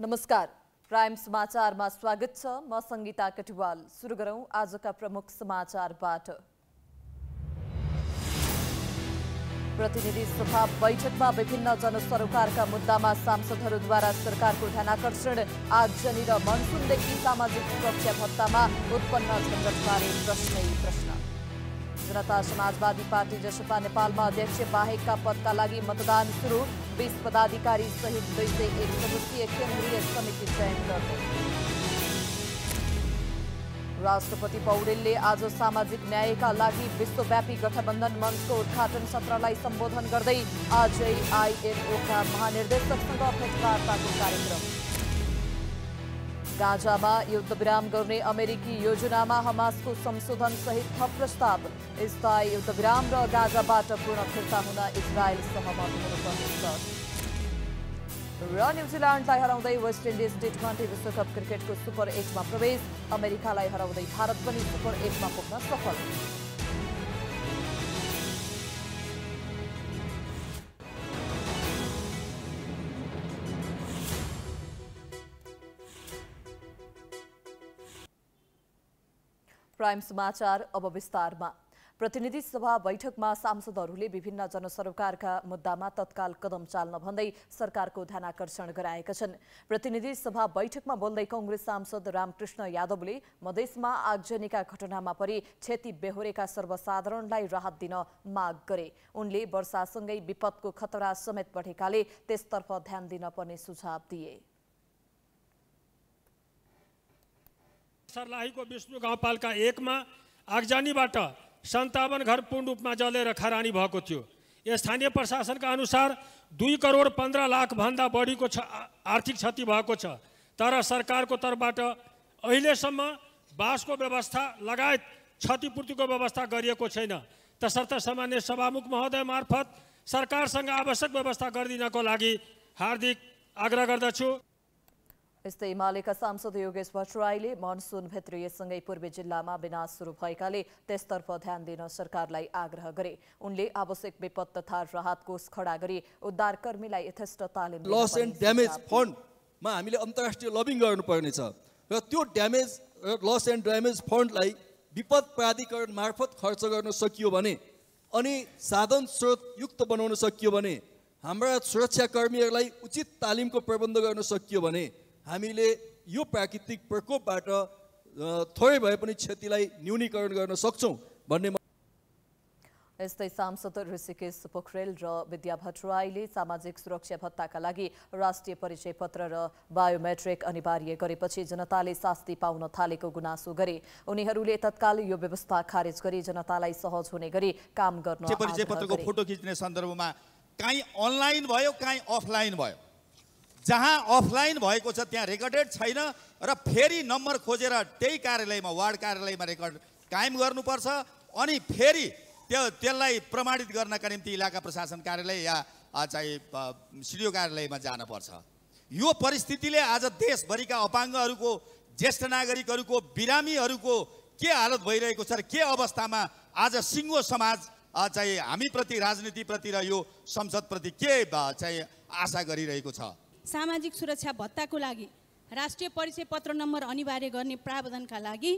नमस्कार प्राइम समाचारमा स्वागत छ म संगीता कटुवाल सुरु गरौं आजका प्रमुख समाचारबाट प्रतिनिधि सभा बैठकमा विभिन्न जनसरोकारका मुद्दामा सांसदहरूद्वारा सरकारको ध्यानकर्षण आगजनी र मनसुनदेखि सामाजिक सुरक्षा भत्तामा उत्पन्न झन्झटबारे प्रश्नै प्रश्न जनता समाजवादी पार्टी जसपा नेपालमा अध्यक्ष बाहेकका पदका लागि मतदान सुरु बीस पदाधिकारी सहित दुई सय एक सदस्यीय केन्द्रीय समिति चयन गर्दै राष्ट्रपति पौडेलले आज सामाजिक न्यायका लागि विश्वव्यापी गठबन्धन मञ्चको उद्घाटन सत्रलाई सम्बोधन गर्दै आजआइएनओका महानिर्देशकसँग भेटवार्ताको कार्यक्रम गाजामा युद्धविराम गर्ने अमेरिकी योजनामा हमासको संशोधन सहित थप प्रस्ताव स्थायी युद्धविराम र गाजाबाट पूर्ण फिर्ता हुन इजरायल सहमत हुनुपर्नेछ र न्युजिल्यान्डलाई हराउँदै वेस्ट इन्डिज टी ट्वेन्टी विश्वकप क्रिकेटको सुपर एटमा प्रवेश अमेरिकालाई हराउँदै भारत पनि सुपर एटमा पुग्न सफल प्राइम समाचार अब विस्तारमा प्रतिनिधि सभा बैठकमा सांसदहरूले विभिन्न जनसरोकारका मुद्दामा तत्काल कदम चाल्न भन्दै सरकारको ध्यानकर्षण गराएका छन् प्रतिनिधि सभा बैठकमा बोल्दै कङ्ग्रेस सांसद रामकृष्ण यादवले मधेसमा आगजनीका घटनामा परि क्षति बेहोरेका सर्वसाधारणलाई राहत दिन माग गरे उनले वर्षासँगै विपदको खतरा समेत बढेकाले त्यसतर्फ ध्यान दिन पर्ने सुझाव दिए सर्लाही को विष्णु गाउँ एक में आगजानी बातावन घर पूर्ण रूप में जलेर खरानी थी स्थानीय प्रशासन का अनुसार दुई करोड लाख भाग बड़ी को आर्थिक क्षति सरकार को तरफ बा अलसम बास को व्यवस्था लगायत क्षतिपूर्ति को व्यवस्था करसर्थ तसर्थ सामान्य सभामुख महोदय मार्फत सरकारसंग आवश्यक व्यवस्था को लगी हार्दिक आग्रह करदु यस्तै मालेका सांसद योगेश भट्टराईले मनसुन भित्रिएसँगै पूर्वी जिल्लामा विनाश सुरु भएकाले त्यसतर्फ ध्यान दिन सरकारलाई आग्रह गरे उनले आवश्यक विपद तथा राहत कोष खडा गरी उद्धारकर्मीलाई यथेष्ट तालिम लस एन्ड ड्यामेज फन्डमा हामीले अन्तर्राष्ट्रिय लबिङ गर्नुपर्नेछ र त्यो ड्यामेज लस एन्ड ड्यामेज फन्डलाई विपद प्राधिकरण मार्फत खर्च गर्न सकियो भने अनि साधन स्रोत युक्त बनाउन सकियो भने हाम्रा सुरक्षाकर्मीहरूलाई उचित तालिमको प्रबन्ध गर्न सकियो भने हामीले यो प्राकृतिक प्रकोपबाट थोरै भए पनि क्षतिलाई न्यूनीकरण गर्न सक्छौँ भन्ने यस्तै सांसद ऋषिकेश पोखरेल र विद्या भट्टराईले सामाजिक सुरक्षा भत्ताका लागि राष्ट्रिय परिचय पत्र र बायोमेट्रिक अनिवार्य गरेपछि जनताले शास्ति पाउन थालेको गुनासो गरे उनीहरूले तत्काल यो व्यवस्था खारेज गरी जनतालाई सहज हुने गरी काम गर्न परिचय पत्रको फोटो खिच्ने सन्दर्भमा काहीँ अनलाइन भयो काहीँ अफलाइन भयो जहाँ अफलाइन भएको छ त्यहाँ रेकर्डेड छैन र फेरि नम्बर खोजेर त्यही कार्यालयमा वार्ड कार्यालयमा रेकर्ड कायम गर्नुपर्छ अनि फेरि त्यो त्यसलाई प्रमाणित गर्नका निम्ति इलाका प्रशासन कार्यालय या चाहिँ सिडिओ कार्यालयमा जानुपर्छ यो परिस्थितिले आज देशभरिका अपाङ्गहरूको ज्येष्ठ नागरिकहरूको बिरामीहरूको के हालत भइरहेको छ र के अवस्थामा आज सिङ्गो समाज चाहिँ हामीप्रति राजनीतिप्रति र यो संसदप्रति के चाहिँ आशा गरिरहेको छ सामाजिक सुरक्षा भत्ताको लागि राष्ट्रिय परिचय पत्र नम्बर अनिवार्य गर्ने प्रावधानका लागि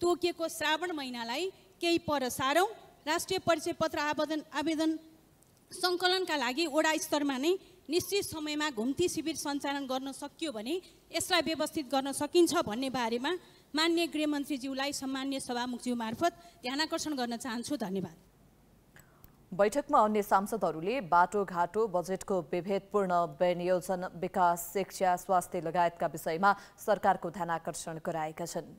तोकिएको श्रावण महिनालाई केही पर सारौँ राष्ट्रिय परिचय पत्र आवेदन आवेदन सङ्कलनका लागि वडा स्तरमा नै निश्चित समयमा घुम्ती शिविर सञ्चालन गर्न सकियो भने यसलाई व्यवस्थित गर्न सकिन्छ भन्ने बारेमा मान्य गृहमन्त्रीज्यूलाई सम्मान्य सभामुखज्यू मार्फत ध्यानाकर्षण गर्न चाहन्छु धन्यवाद बैठकमा अन्य सांसदहरूले बाटोघाटो बजेटको विभेदपूर्ण विनियोजन विकास शिक्षा स्वास्थ्य लगायतका विषयमा सरकारको ध्यानाकर्षण गराएका छन्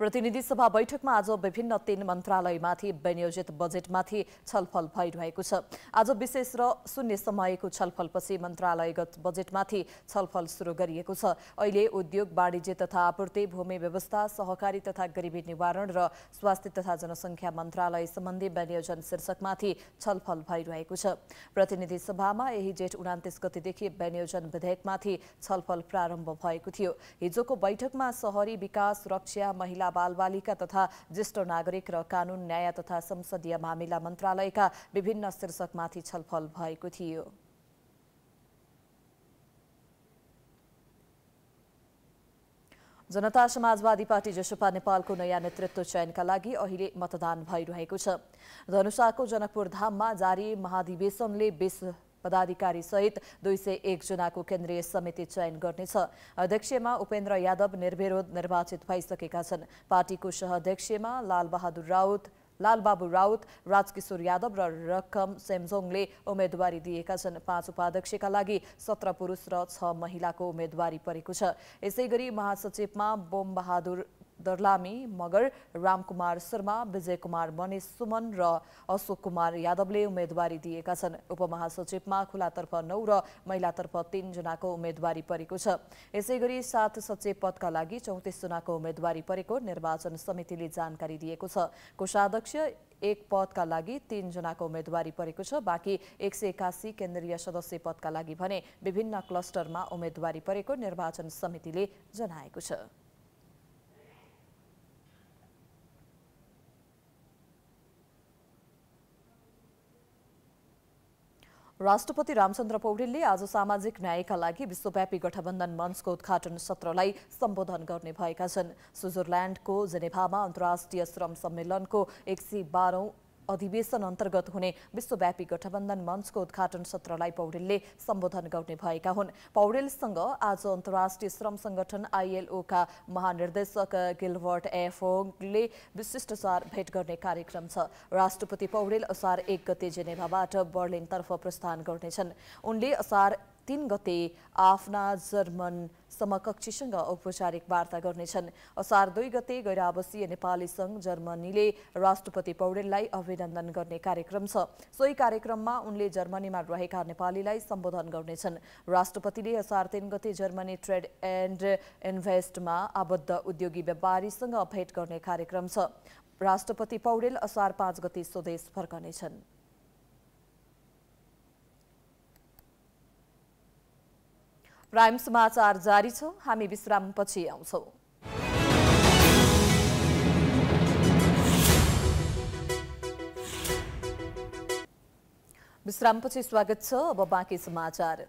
प्रतिनिधि सभा बैठकमा आज विभिन्न तीन मन्त्रालयमाथि विनियोजित बजेटमाथि छलफल भइरहेको छ आज विशेष र शून्य समयको छलफलपछि मन्त्रालयगत बजेटमाथि छलफल सुरु गरिएको छ अहिले उद्योग वाणिज्य तथा आपूर्ति भूमि व्यवस्था सहकारी तथा गरिबी निवारण र स्वास्थ्य तथा जनसङ्ख्या मन्त्रालय सम्बन्धी विनियोजन शीर्षकमाथि छलफल भइरहेको छ प्रतिनिधि सभामा यही जेठ उनातिस गतिदेखि विनियोजन विधेयकमाथि छलफल प्रारम्भ भएको थियो हिजोको बैठकमा सहरी विकास सुरक्षा महिला महिला बालबालिका तथा ज्येष्ठ नागरिक र कानून न्याय तथा संसदीय मामिला मन्त्रालयका विभिन्न शीर्षकमाथि छलफल भएको थियो जनता समाजवादी पार्टी जसपा नेपालको नयाँ नेतृत्व चयनका लागि अहिले मतदान भइरहेको छ धनुषाको जनकपुर धाममा जारी महाधिवेशनले पदाधिकारी सहित दुई सय एकजनाको केन्द्रीय समिति चयन गर्नेछ अध्यक्षमा उपेन्द्र यादव निर्विरोध निर्वाचित भइसकेका छन् पार्टीको सहअध्यक्षमा लालबहादुर राउत लालबाबु राउत राजकिशोर यादव र रकम सेमजोङले उम्मेदवारी दिएका छन् पाँच उपाध्यक्षका लागि सत्र पुरुष र छ महिलाको उम्मेदवारी परेको छ यसै गरी महासचिवमा बोमबहादुर दर्लामी मगर रामकुमार शर्मा विजय कुमार मणेश सुमन र अशोक कुमार यादवले उम्मेदवारी दिएका छन् उपमहासचिवमा खुलातर्फ नौ र महिलातर्फ तीनजनाको उम्मेदवारी परेको छ यसै गरी सात सचिव पदका लागि चौतिसजनाको उम्मेदवारी परेको निर्वाचन समितिले जानकारी दिएको छ कोषाध्यक्ष एक पदका लागि तीनजनाको उम्मेद्वारी परेको छ बाँकी एक सय एकासी केन्द्रीय सदस्य पदका लागि भने विभिन्न क्लस्टरमा उम्मेद्वारी परेको निर्वाचन समितिले जनाएको छ राष्ट्रपति रामचन्द्र पौडेलले आज सामाजिक न्यायका लागि विश्वव्यापी गठबन्धन मञ्चको उद्घाटन सत्रलाई सम्बोधन गर्ने भएका छन् स्विजरल्याण्डको जेनेभामा अन्तर्राष्ट्रिय श्रम सम्मेलनको एक सय बाह्रौं अधिवेशन अन्तर्गत हुने विश्वव्यापी गठबन्धन मञ्चको उद्घाटन सत्रलाई पौडेलले सम्बोधन गर्ने भएका हुन् पौडेलसँग आज अन्तर्राष्ट्रिय श्रम संगठन आइएलओका महानिर्देशक गिल्भर्ट एफोङले सार भेट गर्ने कार्यक्रम छ राष्ट्रपति पौडेल असार एक गते जेनेभाबाट बर्लिनतर्फ प्रस्थान गर्नेछन् उनले असार तीन गते आफ्ना जर्मन समकक्षीसँग औपचारिक वार्ता गर्नेछन् असार दुई गते गैरावासीय नेपाली सङ्घ जर्मनीले राष्ट्रपति पौडेललाई अभिनन्दन गर्ने कार्यक्रम छ सोही कार्यक्रममा उनले जर्मनीमा रहेका नेपालीलाई सम्बोधन गर्नेछन् राष्ट्रपतिले असार तीन गते जर्मनी ट्रेड एन्ड इन्भेस्टमा आबद्ध उद्योगी व्यापारीसँग भेट गर्ने कार्यक्रम छ राष्ट्रपति पौडेल असार पाँच गते स्वदेश फर्कनेछन् प्राइम समाचार जारी छ हामी विश्रामपछि विश्राम विश्रामपछि स्वागत छ अब बाँकी समाचार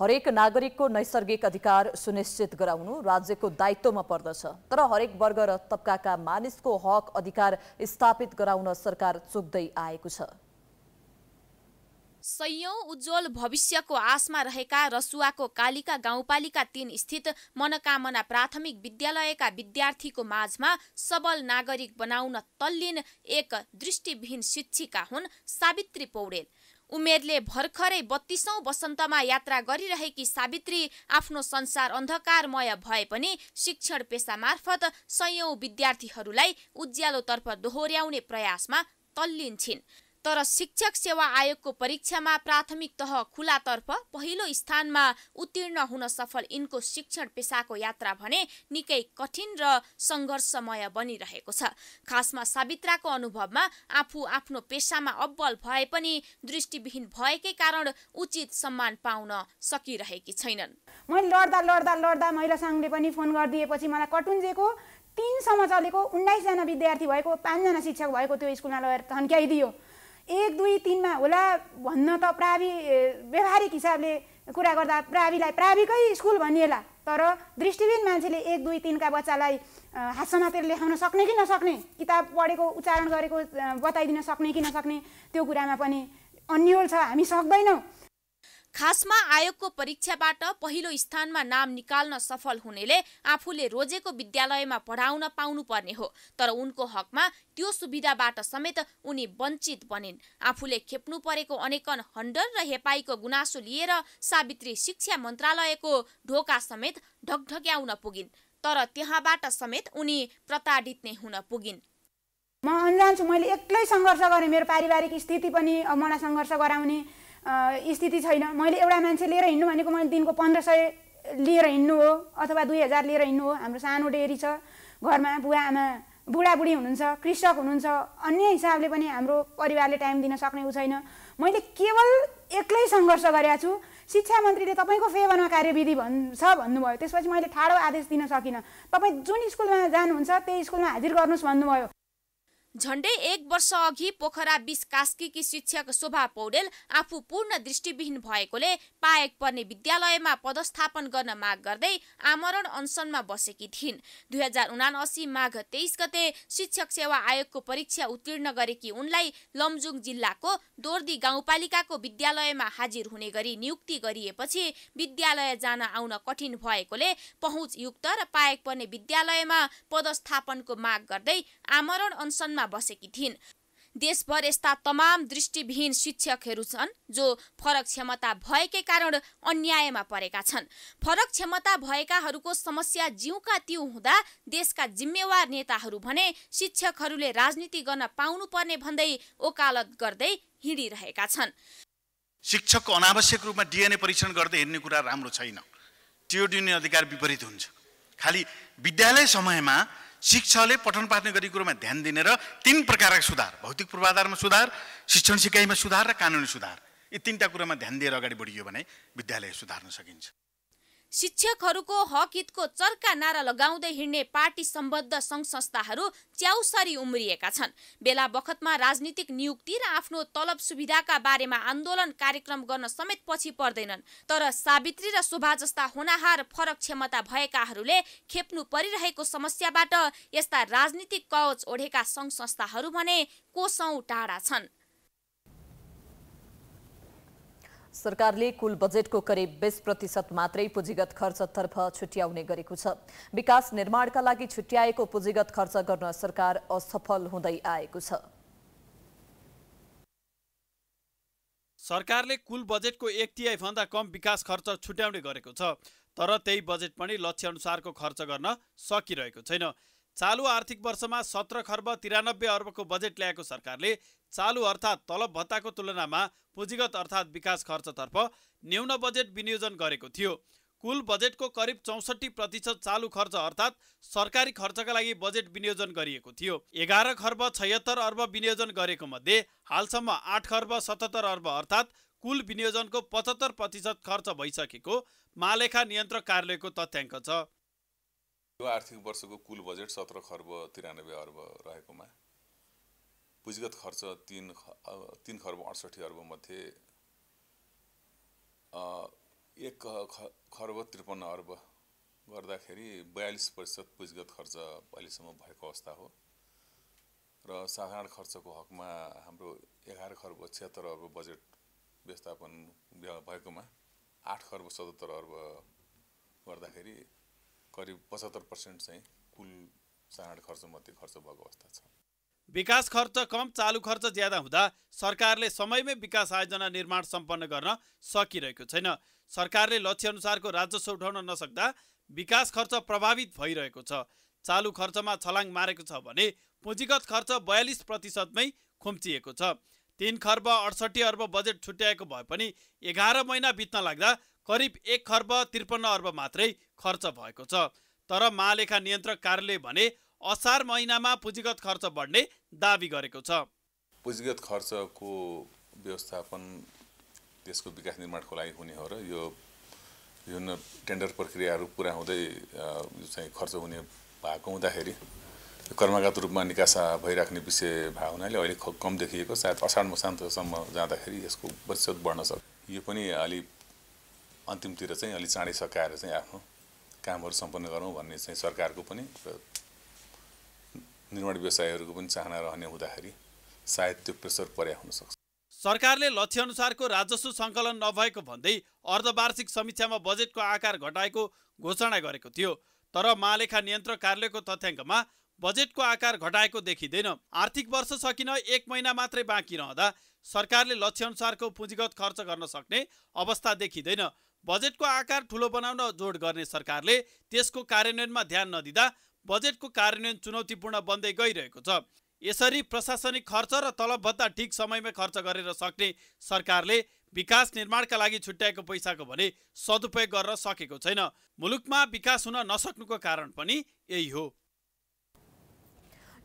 हरेक नागरिकको नैसर्गिक अधिकार सुनिश्चित गराउनु राज्यको दायित्वमा पर्दछ तर हरेक वर्ग र तबकाका मानिसको हक अधिकार स्थापित गराउन सरकार चुक्दै आएको छ सयौं उज्जवल भविष्यको आशमा रहेका रसुवाको कालिका गाउँपालिका तीन स्थित मनोकामना प्राथमिक विद्यालयका विद्यार्थीको माझमा सबल नागरिक बनाउन तल्लीन एक दृष्टिविहीन शिक्षिका हुन् सावित्री पौडेल उमेरले भर्खरै बत्तीसौँ वसन्तमा यात्रा गरिरहेकी सावित्री आफ्नो संसार अन्धकारमय भए पनि शिक्षण पेसा मार्फत सयौं विद्यार्थीहरूलाई उज्यालोतर्फ दोहोर्याउने प्रयासमा तल्लीन छिन् तर शिक्षक सेवा आयोगको परीक्षामा प्राथमिक तह खुलातर्फ पहिलो स्थानमा उत्तीर्ण हुन सफल यिनको शिक्षण पेसाको यात्रा भने निकै कठिन र सङ्घर्षमय बनिरहेको छ खासमा सावित्राको अनुभवमा आफू आफ्नो पेसामा अब्बल भए पनि दृष्टिविहीन भएकै कारण उचित सम्मान पाउन सकिरहेकी छैनन् मैले लड्दा लड्दा लड्दा महिला सङ्घले पनि फोन गरिदिएपछि मलाई कटुन्जेको तिनसम्म चलेको उन्नाइसजना विद्यार्थी भएको पाँचजना शिक्षक भएको त्यो स्कुलमा लगेर थन्क्याइदियो एक दुई तिनमा होला भन्न त प्रावि व्यवहारिक हिसाबले कुरा गर्दा प्राविलाई प्राविकै स्कुल भनिएला तर दृष्टिबिन मान्छेले एक दुई तिनका बच्चालाई हात समातेर लेखाउन सक्ने कि नसक्ने किताब पढेको उच्चारण गरेको बताइदिन सक्ने कि नसक्ने त्यो कुरामा पनि अन्यल छ हामी सक्दैनौँ खासमा आयोगको परीक्षाबाट पहिलो स्थानमा नाम निकाल्न सफल हुनेले आफूले रोजेको विद्यालयमा पढाउन पाउनुपर्ने हो तर उनको हकमा त्यो सुविधाबाट समेत उनी वञ्चित बनिन् आफूले खेप्नु परेको अनेकन हन्डर र हेपाईको गुनासो लिएर सावित्री शिक्षा मन्त्रालयको ढोका समेत ढकढक्याउन पुगिन् तर त्यहाँबाट समेत उनी प्रताडित नै हुन पुगिन् म अन्जान छु मैले एक्लै सङ्घर्ष गरेँ मेरो पारिवारिक स्थिति पनि मलाई सङ्घर्ष गराउने स्थिति छैन मैले एउटा मान्छे लिएर हिँड्नु भनेको मैले दिनको पन्ध्र सय लिएर हिँड्नु हो अथवा दुई हजार लिएर हिँड्नु हो हाम्रो सानो डेरी छ घरमा बुवा आमा बुढाबुढी हुनुहुन्छ कृषक हुनुहुन्छ अन्य हिसाबले पनि हाम्रो परिवारले टाइम दिन सक्ने ऊ छैन मैले केवल एक्लै सङ्घर्ष गरेका छु शिक्षा मन्त्रीले तपाईँको फेभरमा कार्यविधि भन्छ भन्नुभयो त्यसपछि मैले ठाडो आदेश दिन सकिनँ तपाईँ जुन स्कुलमा जानुहुन्छ त्यही स्कुलमा हाजिर गर्नुहोस् भन्नुभयो झण्डै एक वर्ष अघि पोखरा बिस कास्कीकी शिक्षक शोभा पौडेल आफू पूर्ण दृष्टिविहीन भएकोले पाएक पर्ने विद्यालयमा पदस्थापन गर्न माग गर्दै आमरण अनसनमा बसेकी थिइन् दुई हजार उनासी माघ तेइस गते शिक्षक सेवा आयोगको परीक्षा उत्तीर्ण गरेकी उनलाई लमजुङ जिल्लाको दोर्दी गाउँपालिकाको विद्यालयमा हाजिर हुने गरी नियुक्ति गरिएपछि विद्यालय जान आउन कठिन भएकोले पहुँचयुक्त र पाएक पर्ने विद्यालयमा पदस्थापनको माग गर्दै आमरण अनसनमा विपक्षमा बसेकी थिइन् देशभर यस्ता तमाम दृष्टिविहीन शिक्षकहरू छन् जो फरक क्षमता भएकै कारण अन्यायमा परेका छन् फरक क्षमता भएकाहरूको समस्या जिउका तिउ हुँदा देशका जिम्मेवार नेताहरू भने शिक्षकहरूले राजनीति गर्न पाउनुपर्ने भन्दै ओकालत गर्दै हिँडिरहेका छन् शिक्षकको अनावश्यक रूपमा डिएनए परीक्षण गर्दै हिँड्ने कुरा राम्रो छैन त्यो डिएनए अधिकार विपरीत हुन्छ खालि विद्यालय समयमा शिक्षाले पठन पाठन गर्ने कुरोमा ध्यान दिने र तिन प्रकारका सुधार भौतिक पूर्वाधारमा सुधार शिक्षण सिकाइमा सुधार र कानुनी सुधार यी तिनवटा कुरामा ध्यान दिएर अगाडि बढियो भने विद्यालय सुधार्न सकिन्छ शिक्षकहरूको हक हितको चर्का नारा लगाउँदै हिँड्ने पार्टी सम्बद्ध सङ्घ संस्थाहरू च्याउसरी उम्रिएका छन् बेला बखतमा राजनीतिक नियुक्ति र आफ्नो तलब सुविधाका बारेमा आन्दोलन कार्यक्रम गर्न समेत पछि पर्दैनन् तर सावित्री र शोभा जस्ता होनाहार फरक क्षमता भएकाहरूले खेप्नु परिरहेको समस्याबाट यस्ता राजनीतिक कवच ओढेका सङ्घ संस्थाहरू भने कोसौँ टाढा छन् सरकारले कुल बजेटको करिब बिस प्रतिशत मात्रै पुँजीगत खर्चतर्फ छुट्याउने गरेको छ विकास निर्माणका लागि छुट्याएको पुँजीगत खर्च गर्न सरकार असफल हुँदै आएको छ सरकारले कुल बजेटको एक भन्दा कम विकास खर्च छुट्याउने गरेको छ तर त्यही बजेट पनि लक्ष्य अनुसारको खर्च गर्न सकिरहेको छैन चालु आर्थिक वर्षमा सत्र खर्ब तिरानब्बे अर्बको बजेट ल्याएको सरकारले चालु अर्थात् तलब भत्ताको तुलनामा पुँजीगत अर्थात् विकास खर्चतर्फ न्यून बजेट विनियोजन गरेको थियो कुल बजेटको करिब चौसठी प्रतिशत चालु खर्च अर्थात् सरकारी खर्चका लागि बजेट विनियोजन गरिएको थियो एघार खर्ब छयत्तर अर्ब विनियोजन गरेको मध्ये हालसम्म आठ खर्ब सतहत्तर अर्ब अर्थात् कुल विनियोजनको पचहत्तर प्रतिशत खर्च भइसकेको महालेखा नियन्त्रक कार्यालयको तथ्याङ्क छ यो आर्थिक वर्षको कुल बजेट सत्र खर्ब तिरानब्बे अर्ब रहेकोमा पुँजीगत खर्च तिन तिन खर्ब अडसठी अर्बमध्ये एक खर्ब त्रिपन्न अर्ब गर्दाखेरि बयालिस प्रतिशत पुँजीगत खर्च अहिलेसम्म भएको अवस्था हो र साधारण खर्चको हकमा हाम्रो एघार खर्ब छत्तर अर्ब बजेट व्यवस्थापन भएकोमा आठ खर्ब सतहत्तर अर्ब गर्दाखेरि करिब पचहत्तर पर्सेन्ट चाहिँ कुल सारण खर्चमध्ये खर्च भएको अवस्था छ विकास खर्च कम चालु खर्च ज्यादा हुँदा सरकारले समयमै विकास आयोजना निर्माण सम्पन्न गर्न सकिरहेको छैन सरकारले लक्ष्य अनुसारको राजस्व उठाउन नसक्दा विकास खर्च प्रभावित भइरहेको छ चालु खर्चमा छलाङ मारेको छ भने पुँजीगत खर्च बयालिस प्रतिशतमै खुम्चिएको छ तिन खर्ब अडसठी अर्ब बजेट छुट्याएको भए पनि एघार महिना बित्न लाग्दा करिब एक खर्ब त्रिपन्न अर्ब मात्रै खर्च भएको छ तर महालेखा नियन्त्रक कार्यालय भने असार महिनामा पुँजीगत खर्च बढ्ने दावी गरेको छ पुँजीगत खर्चको व्यवस्थापन त्यसको विकास निर्माणको लागि हुने हो र यो विभिन्न टेन्डर प्रक्रियाहरू पुरा हुँदै चाहिँ खर्च हुने भएको हुँदाखेरि कर्मगत रूपमा निकासा भइराख्ने विषय भएको हुनाले अहिले कम देखिएको सायद असार मसान्तसम्म जाँदाखेरि यसको प्रतिशत बढ्न सक्छ यो पनि अलिक अन्तिमतिर चाहिँ अलिक चाँडै सकाएर चाहिँ आफ्नो कामहरू सम्पन्न गरौँ भन्ने चाहिँ सरकारको पनि र निर्माण व्यवसायहरूको पनि चाहना रहने हुँदाखेरि सायद त्यो प्रेसर पर्या हुनसक्छ सरकारले लक्ष्य अनुसारको राजस्व सङ्कलन नभएको भन्दै अर्धवार्षिक समीक्षामा बजेटको आकार घटाएको घोषणा गरेको थियो तर महालेखा नियन्त्रक कार्यालयको तथ्याङ्कमा बजेटको आकार घटाएको देखिँदैन आर्थिक वर्ष सकिन एक महिना मात्रै बाँकी रहँदा सरकारले लक्ष्य अनुसारको पुँजीगत खर्च गर्न सक्ने अवस्था देखिँदैन बजेटको आकार ठुलो बनाउन जोड गर्ने सरकारले त्यसको कार्यान्वयनमा ध्यान नदिँदा बजेटको कार्यान्वयन चुनौतीपूर्ण बन्दै गइरहेको छ यसरी प्रशासनिक खर्च र तलब भत्ता ठिक समयमै खर्च गरेर सक्ने सरकारले विकास निर्माणका लागि छुट्याएको पैसाको भने सदुपयोग गर्न सकेको छैन मुलुकमा विकास हुन नसक्नुको कारण पनि यही हो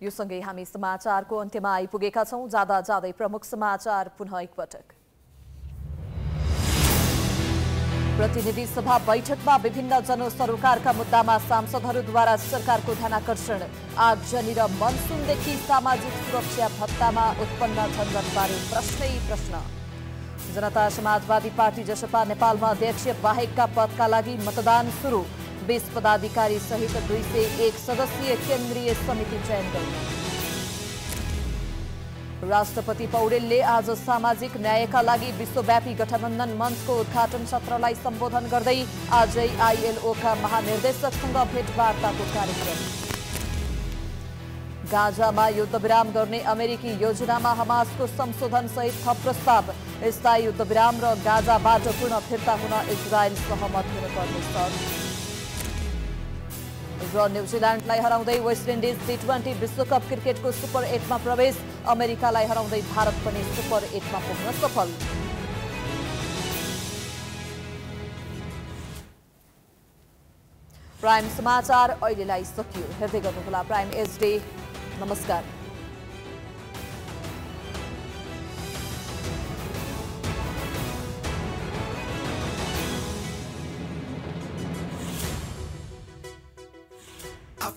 यो सँगै हामी समाचारको अन्त्यमा आइपुगेका छौँ जाँदा जाँदै प्रमुख समाचार पुनः एकपटक प्रतिनिधि सभा बैठकमा विभिन्न जनसरोकारका मुद्दामा सांसदहरूद्वारा सरकारको ध्यानकर्षण आगजनी र मनसुनदेखि सामाजिक सुरक्षा भत्तामा उत्पन्न झन्झटबारे प्रश्नै प्रश्न जनता समाजवादी पार्टी जसपा नेपालमा अध्यक्ष बाहेकका पदका लागि मतदान सुरु बीस पदाधिकारी सहित दुई सय एक सदस्यीय केन्द्रीय समिति चयन गरियो राष्ट्रपति पौडेलले आज सामाजिक न्यायका लागि विश्वव्यापी गठबन्धन मञ्चको उद्घाटन सत्रलाई सम्बोधन गर्दै आजै आइएलओका महानिर्देशकसँग भेटवार्ताको कार्यक्रम गाजामा युद्धविराम गर्ने अमेरिकी योजनामा हमासको संशोधन सहित थप प्रस्ताव स्थायी युद्धविराम र गाजाबाट पूर्ण फिर्ता हुन इजरायल सहमत हुनुपर्नेछ र न्युजिल्यान्डलाई हराउँदै वेस्ट इन्डिज टी ट्वेन्टी विश्वकप क्रिकेटको सुपर एटमा प्रवेश अमेरिकालाई हराउँदै भारत पनि सुपर एटमा पुग्न सफल प्राइम समाचार अहिलेलाई सकियो हेर्दै गर्नुहोला प्राइम एचडी नमस्कार